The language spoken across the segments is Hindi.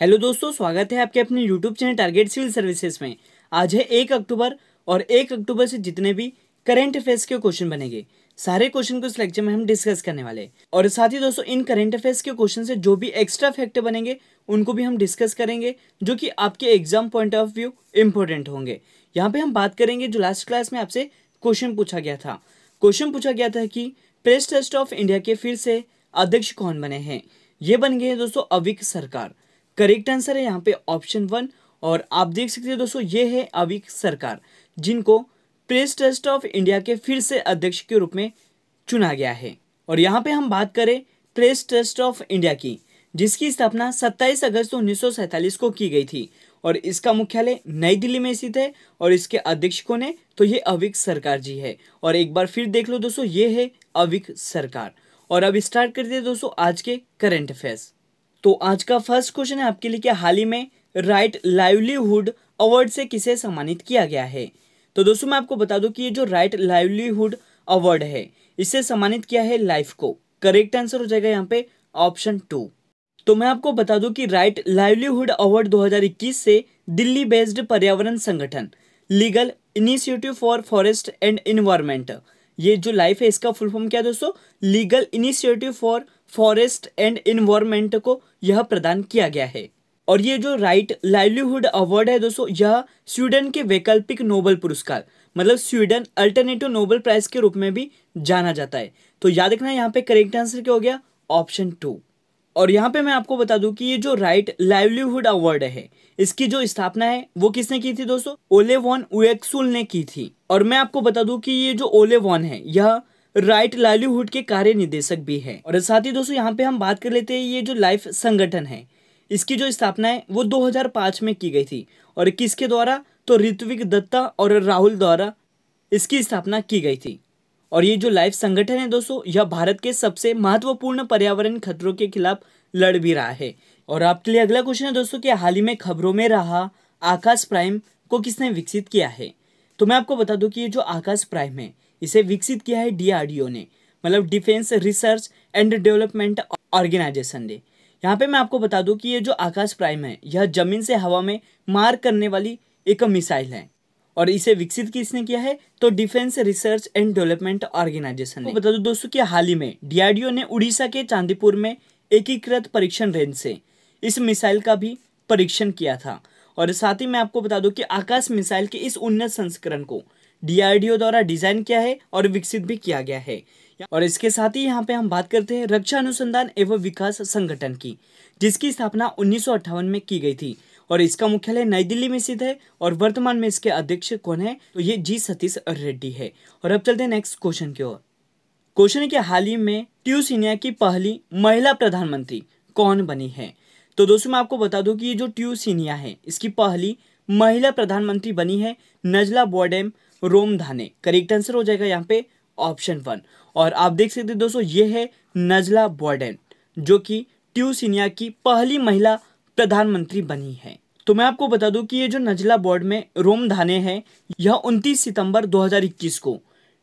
हेलो दोस्तों स्वागत है आपके अपने YouTube channel target civil services में आज है एक अक्टूबर और एक अक्टूबर से जितने भी करेंट अफेयर्स के क्वेश्चन बनेंगे सारे क्वेश्चन को इस लेक्चर में हम डिस्कस करने वाले और साथ ही दोस्तों इन करेंट अफेयर्स के क्वेश्चन से जो भी एक्स्ट्रा फैक्ट बनेंगे उनको भी हम डिस्कस करेंगे जो कि आपके exam point of view important होंगे यहाँ पे हम बात करेंगे जो लास्ट क्लास में आपसे क्वेश्चन पूछा गया था क्वेश्चन पूछा गया था कि प्रेस ट्रस्ट ऑफ इंडिया के फिर से अध्यक्ष कौन बने हैं ये बन गए हैं दोस्तों अविक सरकार करेक्ट आंसर है यहाँ पे ऑप्शन वन और आप देख सकते हैं दोस्तों ये है अविक सरकार जिनको प्रेस ट्रस्ट ऑफ इंडिया के फिर से अध्यक्ष के रूप में चुना गया है और यहाँ पे हम बात करें प्रेस ट्रस्ट ऑफ इंडिया की जिसकी स्थापना 27 अगस्त उन्नीस को की गई थी और इसका मुख्यालय नई दिल्ली में स्थित है और इसके अध्यक्ष कौन है तो ये अविक सरकार जी है और एक बार फिर देख लो दोस्तों ये है अविक सरकार और अब स्टार्ट करते हैं दोस्तों आज के करंट अफेयर्स तो आज का फर्स्ट क्वेश्चन है आपके लिए कि हाल ही में राइट लाइवलीहुड अवार्ड से किसे सम्मानित किया गया है तो दोस्तों मैं आपको बता दूं कि ये जो राइट लाइवलीहुड अवार्ड है इसे सम्मानित किया है लाइफ को करेक्ट आंसर हो जाएगा यहाँ पे ऑप्शन टू तो मैं आपको बता दूं कि राइट लाइवलीहुड अवार्ड 2021 से दिल्ली बेस्ड पर्यावरण संगठन legal initiative for forest and environment ये जो लाइफ है इसका फुल फॉर्म क्या है दोस्तों legal initiative for forest and environment को यह प्रदान किया गया है और ये जो राइट लाइवलीहुड अवार्ड है दोस्तों यह स्वीडन के वैकल्पिक नोबल पुरस्कार मतलब स्वीडन अल्टरनेटिव नोबल प्राइज के रूप में भी जाना जाता है तो याद रखना यहाँ पे करेक्ट आंसर क्या हो गया ऑप्शन टू और यहाँ पे मैं आपको बता दूं कि ये जो राइट लाइवलीहुड अवार्ड है इसकी जो स्थापना है वो किसने की थी दोस्तों ओले वॉन उल ने की थी और मैं आपको बता दूं कि ये जो ओले वॉन है यह राइट लाइवलीहुड के कार्य निदेशक भी है और साथ ही दोस्तों यहाँ पे हम बात कर लेते हैं ये जो लाइफ संगठन है इसकी जो स्थापना है वो दो में की गई थी और किसके द्वारा तो ऋत्विक दत्ता और राहुल द्वारा इसकी स्थापना की गई थी और ये जो लाइफ संगठन है दोस्तों यह भारत के सबसे महत्वपूर्ण पर्यावरण खतरों के खिलाफ लड़ भी रहा है और आपके लिए अगला क्वेश्चन है दोस्तों कि हाल ही में खबरों में रहा आकाश प्राइम को किसने विकसित किया है तो मैं आपको बता दूं कि ये जो आकाश प्राइम है इसे विकसित किया है डीआरडीओ ने मतलब defence research and development organisation ने यहाँ पे मैं आपको बता दूं कि ये जो आकाश प्राइम है यह जमीन से हवा में मार करने वाली एक मिसाइल है और इसे विकसित किसने किया है तो defence research and development organisation ने तो बता दो दोस्तों कि हाल ही में डीआरडीओ ने उड़ीसा के चांदीपुर में एकीकृत परीक्षण रेंज से इस मिसाइल का भी परीक्षण किया था और साथ ही मैं आपको बता दूं कि आकाश मिसाइल के इस उन्नत संस्करण को डीआरडीओ द्वारा डिजाइन किया है और विकसित भी किया गया है और इसके साथ ही यहाँ पे हम बात करते हैं रक्षा अनुसंधान एवं विकास संगठन की जिसकी स्थापना उन्नीस में की गई थी और इसका मुख्यालय नई दिल्ली में स्थित है और वर्तमान में इसके अध्यक्ष कौन है तो ये जी सतीश रेड्डी है और अब चलते हैं नेक्स्ट क्वेश्चन की ओर क्वेश्चन के हाल ही में ट्यूसिनिया की पहली महिला प्रधानमंत्री कौन बनी है तो दोस्तों मैं आपको बता दूं कि ये जो ट्यूसिनिया है इसकी पहली महिला प्रधानमंत्री बनी है नजला बॉडेम रोमधाने करेक्ट आंसर हो जाएगा यहाँ पे ऑप्शन वन और आप देख सकते दोस्तों ये है नजला बॉडेन जो कि ट्यूसिनिया की पहली महिला प्रधानमंत्री बनी है तो मैं आपको बता दूं कि ये जो नजला बोर्ड में रोम धाने हैं यह 29 सितंबर 2021 को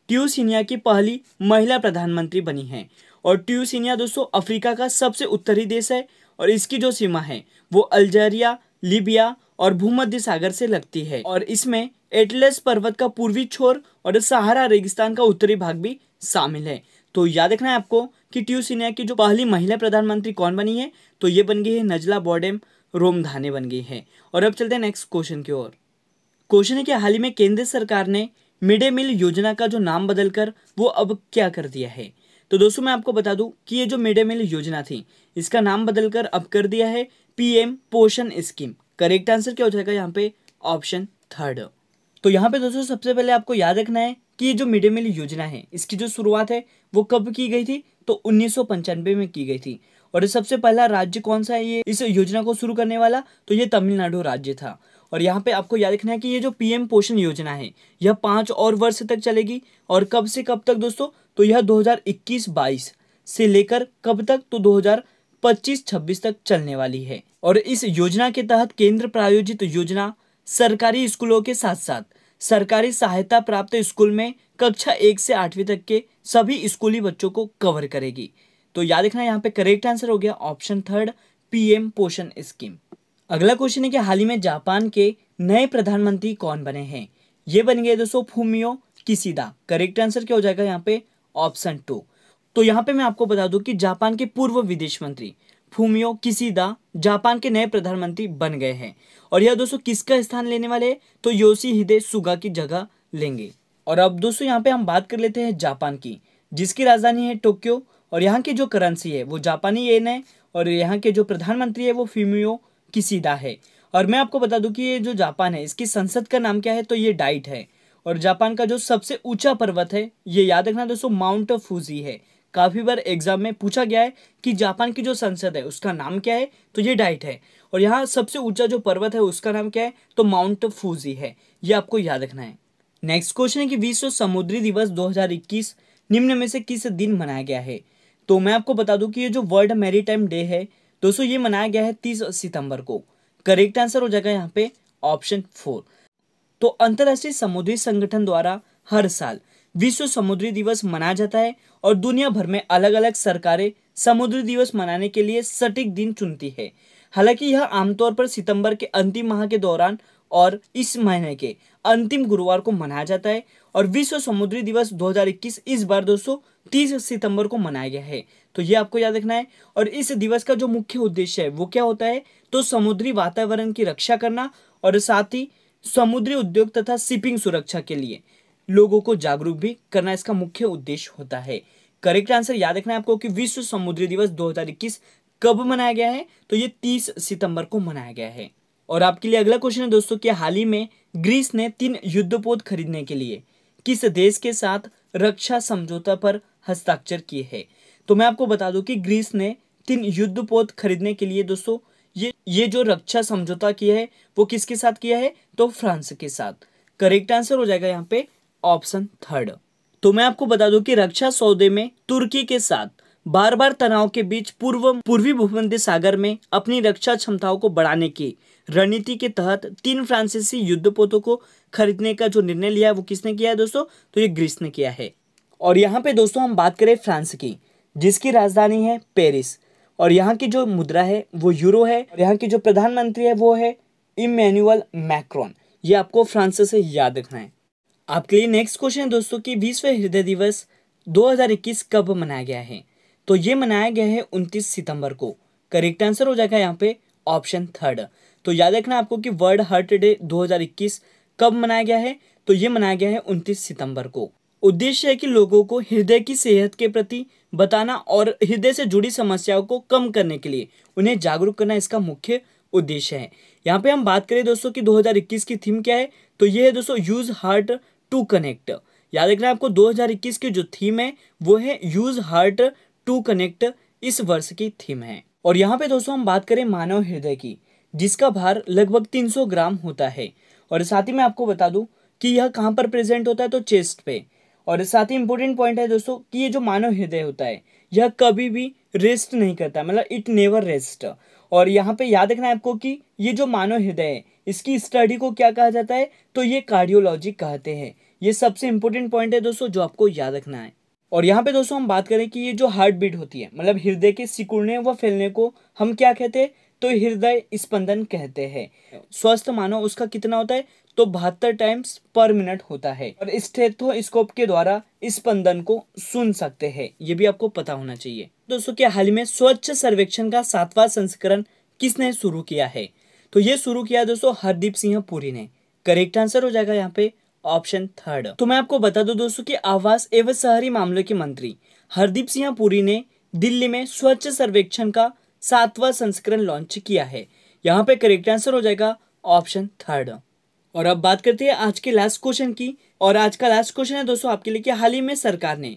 ट्यू की पहली महिला प्रधानमंत्री बनी है और ट्यू दोस्तों अफ्रीका का सबसे उत्तरी देश है और इसकी जो सीमा है वो अल्जेरिया लीबिया और भूमध्य सागर से लगती है और इसमें एटलस पर्वत का पूर्वी छोर और सहारा रेगिस्तान का उत्तरी भाग भी शामिल है तो याद रखना है आपको कि ट्यू सिन्हा की जो पहली महिला प्रधानमंत्री कौन बनी है तो ये बन गई है नजला बॉडेम रोमधाने बन गई है और अब चलते हैं नेक्स्ट क्वेश्चन की ओर क्वेश्चन है कि हाल ही में केंद्र सरकार ने मिड डे मील योजना का जो नाम बदलकर वो अब क्या कर दिया है तो दोस्तों मैं आपको बता दूं कि ये जो मिड डे मील योजना थी इसका नाम बदलकर अब कर दिया है PM Poshan scheme correct answer क्या हो जाएगा यहाँ पे ऑप्शन थर्ड तो यहाँ पे दोस्तों सबसे पहले आपको याद रखना है कि ये जो मिड डे मील योजना है इसकी जो शुरुआत है वो कब की गई थी तो उन्नीस में की गई थी और सबसे पहला राज्य कौन सा है ये इस योजना को शुरू करने वाला तो ये तमिलनाडु राज्य था और यहाँ पे आपको याद रखना है कि ये जो पीएम पोषण योजना है यह पाँच और वर्ष तक चलेगी और कब से कब तक दोस्तों तो यह 2021-22 से लेकर कब तक तो 2025-26 तक चलने वाली है और इस योजना के तहत केंद्र प्रायोजित योजना सरकारी स्कूलों के साथ साथ सरकारी सहायता प्राप्त स्कूल में कक्षा एक से आठवीं तक के सभी स्कूली बच्चों को कवर करेगी तो याद रखना यहाँ पे करेक्ट आंसर हो गया option third PM Poshan scheme अगला क्वेश्चन है कि हाल ही में जापान के नए प्रधानमंत्री कौन बने हैं ये बन गए दोस्तों फूमियो किसीदा करेक्ट आंसर क्या हो जाएगा यहाँ पे ऑप्शन टू तो यहाँ पे मैं आपको बता दूं कि जापान के पूर्व विदेश मंत्री फूमियो किसीदा जापान के नए प्रधानमंत्री बन गए हैं और यह दोस्तों किसका स्थान लेने वाले है तो योशी हिदे सुगा की जगह लेंगे और अब दोस्तों यहाँ पे हम बात कर लेते हैं जापान की जिसकी राजधानी है टोक्यो और यहाँ की जो करेंसी है वो जापानी येन है और यहाँ के जो प्रधानमंत्री है वो फ्यूमियो किसीदा है और मैं आपको बता दूं कि ये जो जापान है इसकी संसद का नाम क्या है तो ये डाइट है और जापान का जो सबसे ऊंचा पर्वत है ये याद रखना दोस्तों माउंट फूजी है काफ़ी बार एग्जाम में पूछा गया है कि जापान की जो संसद है उसका नाम क्या है तो ये डाइट है और यहाँ सबसे ऊंचा जो पर्वत है उसका नाम क्या है तो माउंट फूजी है ये आपको याद रखना है नेक्स्ट क्वेश्चन है कि विश्व समुद्री दिवस 2021 निम्न में से किस दिन मनाया गया है तो मैं आपको बता दूं कि ये जो वर्ल्ड मैरीटाइम डे है दोस्तों ये मनाया गया है तीस सितंबर को करेक्ट आंसर हो जाएगा यहाँ पे ऑप्शन फोर तो अंतर्राष्ट्रीय समुद्री संगठन द्वारा हर साल विश्व समुद्री दिवस मनाया जाता है और दुनिया भर में अलग अलग सरकारें समुद्री दिवस मनाने के लिए सटीक दिन चुनती है हालांकि यह आमतौर पर सितंबर के अंतिम माह के दौरान और इस महीने के अंतिम गुरुवार को मनाया जाता है और विश्व समुद्री दिवस 2021 इस बार दोस्तों 30 सितंबर को मनाया गया है तो ये आपको याद रखना है और इस दिवस का जो मुख्य उद्देश्य है वो क्या होता है तो समुद्री वातावरण की रक्षा करना और साथ ही समुद्री उद्योग तथा शिपिंग सुरक्षा के लिए लोगों को जागरूक भी करना इसका मुख्य उद्देश्य होता है करेक्ट आंसर याद रखना है आपको कि विश्व समुद्री दिवस 2021 कब मनाया गया है तो ये 30 सितंबर को मनाया गया है और आपके लिए अगला क्वेश्चन है दोस्तों कि हाल ही में ग्रीस ने तीन युद्धपोत खरीदने के लिए किस देश के साथ रक्षा समझौता पर हस्ताक्षर किए हैं तो मैं आपको बता दूं कि ग्रीस ने तीन युद्धपोत खरीदने के लिए दोस्तों ये ये जो रक्षा समझौता किया है वो किसके साथ किया है तो फ्रांस के साथ करेक्ट आंसर हो जाएगा यहाँ पे ऑप्शन थर्ड तो मैं आपको बता दूं कि रक्षा सौदे में तुर्की के साथ बार बार तनाव के बीच पूर्व पूर्वी भूमध्य सागर में अपनी रक्षा क्षमताओं को बढ़ाने की रणनीति के तहत तीन फ्रांसीसी पोतों को खरीदने का जो निर्णय लिया है वो किसने किया है दोस्तों तो ये ग्रीस ने किया है और यहाँ पे दोस्तों हम बात करें फ्रांस की जिसकी राजधानी है पेरिस और यहाँ की जो मुद्रा है वो यूरो है यहाँ की जो प्रधानमंत्री है वो है इमेन्युअल मैक्रोन ये आपको फ्रांस से याद रखना है आपके लिए नेक्स्ट क्वेश्चन है दोस्तों कि विश्व हृदय दिवस 2021 कब मनाया गया है तो ये मनाया गया है 29 सितंबर को करेक्ट आंसर हो जाएगा यहाँ पे ऑप्शन थर्ड तो याद रखना आपको कि वर्ल्ड हार्ट डे 2021 कब मनाया गया है तो ये मनाया गया है 29 सितंबर को उद्देश्य है कि लोगों को हृदय की सेहत के प्रति बताना और हृदय से जुड़ी समस्याओं को कम करने के लिए उन्हें जागरूक करना इसका मुख्य उद्देश्य है यहाँ पे हम बात करें दोस्तों कि 2021 की थीम क्या है तो ये है दोस्तों यूज हार्ट टू कनेक्ट याद रखना आपको 2021 की जो थीम है वो है यूज हार्ट टू कनेक्ट इस वर्ष की थीम है और यहाँ पे दोस्तों हम बात करें मानव हृदय की जिसका भार लगभग 300 ग्राम होता है और साथ ही मैं आपको बता दूं कि यह कहाँ पर प्रेजेंट होता है तो चेस्ट पे और साथ ही इंपॉर्टेंट पॉइंट है दोस्तों कि ये जो मानव हृदय होता है यह कभी भी रेस्ट नहीं करता मतलब इट नेवर रेस्ट और यहाँ पे याद रखना है आपको कि ये जो मानव हृदय है इसकी स्टडी को क्या कहा जाता है तो ये कार्डियोलॉजी कहते हैं ये सबसे इंपॉर्टेंट पॉइंट है दोस्तों जो आपको याद रखना है और यहाँ पे दोस्तों हम बात करें कि ये जो हार्ट बीट होती है मतलब हृदय के सिकुड़ने व फैलने को हम क्या कहते हैं तो हृदय स्पंदन कहते हैं स्वस्थ मानव उसका कितना होता है तो बहत्तर टाइम्स पर मिनट होता है और स्टेथोस्कोप के द्वारा स्पंदन को सुन सकते हैं ये भी आपको पता होना चाहिए दोस्तों क्या हाल ही में स्वच्छ सर्वेक्षण का सातवां संस्करण किसने शुरू किया है तो ये शुरू किया दोस्तों हरदीप सिंह पुरी ने करेक्ट आंसर हो जाएगा यहाँ पे ऑप्शन थर्ड तो मैं आपको बता दू दोस्तों की आवास एवं शहरी मामलों के मंत्री हरदीप सिंह पुरी ने दिल्ली में स्वच्छ सर्वेक्षण का सातवां संस्करण लॉन्च किया है यहाँ पे करेक्ट आंसर हो जाएगा ऑप्शन थर्ड और अब बात करते हैं आज के लास्ट क्वेश्चन की और आज का लास्ट क्वेश्चन है दोस्तों आपके लिए कि हाल ही में सरकार ने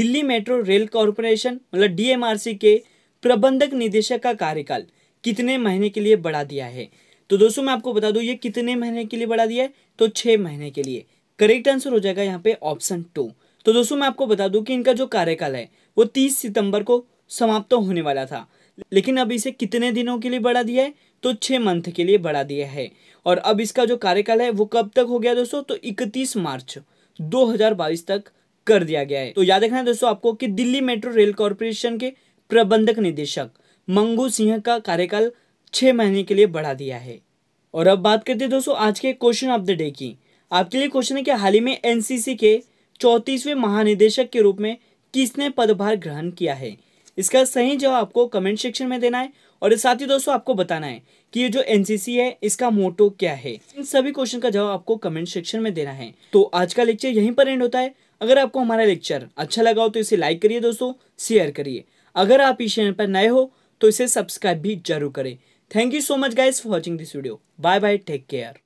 दिल्ली मेट्रो रेल कॉरपोरेशन मतलब डीएमआरसी के प्रबंधक निदेशक का कार्यकाल कितने महीने के लिए बढ़ा दिया है तो दोस्तों मैं आपको बता दूं ये कितने महीने के लिए बढ़ा दिया है तो छह महीने के लिए करेक्ट आंसर हो जाएगा यहाँ पे ऑप्शन टू तो दोस्तों मैं आपको बता दूं कि इनका जो कार्यकाल है वो तीस सितंबर को समाप्त तो होने वाला था लेकिन अब इसे कितने दिनों के लिए बढ़ा दिया है तो छह मंथ के लिए बढ़ा दिया है और अब इसका जो कार्यकाल है वो कब तक हो गया दोस्तों तो इकतीस मार्च दो तक कर दिया गया है तो याद रखना दोस्तों आपको कि दिल्ली मेट्रो रेल कॉरपोरेशन के प्रबंधक निदेशक मंगू सिंह का कार्यकाल छः महीने के लिए बढ़ा दिया है और अब बात करते हैं दोस्तों आज के क्वेश्चन ऑफ द डे की आपके लिए क्वेश्चन है कि हाल ही में एनसीसी के चौंतीसवें महानिदेशक के रूप में किसने पदभार ग्रहण किया है इसका सही जवाब आपको कमेंट सेक्शन में देना है और साथ ही दोस्तों आपको बताना है कि ये जो एनसीसी है इसका मोटो क्या है इन सभी क्वेश्चन का जवाब आपको कमेंट सेक्शन में देना है तो आज का लेक्चर यहीं पर एंड होता है अगर आपको हमारा लेक्चर अच्छा लगा हो तो इसे लाइक करिए दोस्तों शेयर करिए अगर आप इस चैनल पर नए हो तो इसे सब्सक्राइब भी जरूर करें thank you so much guys for watching this video bye bye take care